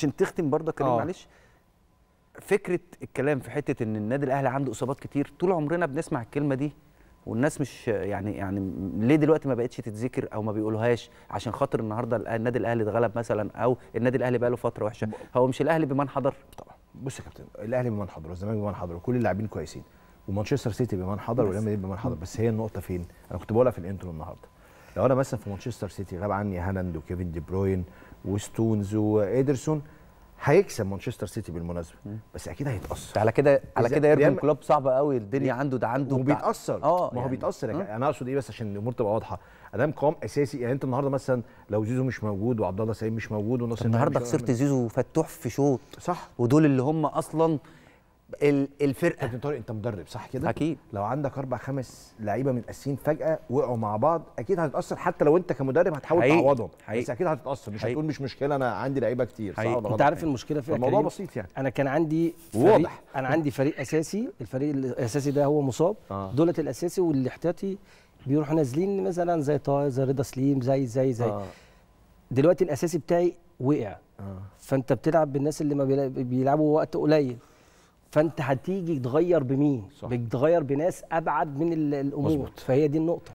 عشان تختم برضه كريم آه. معلش فكره الكلام في حته ان النادي الاهلي عنده اصابات كتير طول عمرنا بنسمع الكلمه دي والناس مش يعني يعني ليه دلوقتي ما بقتش تتذكر او ما بيقولوهاش عشان خاطر النهارده النادي الاهلي اتغلب مثلا او النادي الاهلي بقى له فتره وحشه هو مش الاهلي بمن حضر طبعا بص يا كابتن الاهلي بمن حضر والزمالك بمن حضر وكل اللاعبين كويسين ومانشستر سيتي بمن حضر وريال مدريد بمن حضر بس هي النقطه فين انا كنت بقولها في الانترو النهارده لو انا مثلا في مانشستر سيتي غاب عني هالاند وكيفن دي بروين وستونز وايدرسون هيكسب مانشستر سيتي بالمناسبه بس اكيد هيتاثر على كده على كده يرجع كلوب صعب قوي الدنيا عنده ده عنده وبيتاثر آه، ما هو يعني بيتاثر يعني انا اقصد ايه بس عشان الامور تبقى واضحه ادام قام اساسي يعني انت النهارده مثلا لو زيزو مش موجود وعبد الله سعيد مش موجود وناصر النهارده خسرت إيه؟ زيزو وفتوح في شوط صح ودول اللي هم اصلا الفرقه كابتن طارق انت مدرب صح كده اكيد لو عندك اربع خمس لعيبه متقاسين فجاه وقعوا مع بعض اكيد هتتاثر حتى لو انت كمدرب هتحاول تعوضهم بس اكيد هتتاثر مش هتقول مش مشكله انا عندي لعيبه كتير صح ولا انت عارف المشكله فيها الموضوع بسيط يعني انا كان عندي واضح انا عندي فريق اساسي الفريق الاساسي ده هو مصاب آه. دولت الاساسي والاحتياطي بيروحوا نازلين مثلا زي طه زي رضا سليم زي زي زي آه. دلوقتي الاساسي بتاعي وقع آه. فانت بتلعب بالناس اللي ما بيلعبوا وقت قليل فانت هتيجي تغير بمين صح. بتغير بناس ابعد من الامور مزبط. فهي دي النقطه